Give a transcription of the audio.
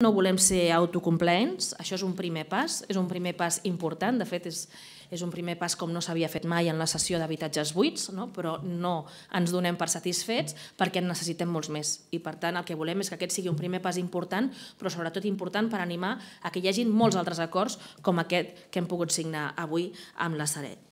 No volem ser autocomplents, això és un primer pas, és un primer pas important, de fet és, és un primer pas com no s'havia fet mai en la sessió d'habitatges buits, no? però no ens donem per satisfets perquè en necessitem molts més i per tant el que volem és que aquest sigui un primer pas important, però sobretot important per animar a que hi hagin molts altres acords com aquest que hem pogut signar avui amb la Saret.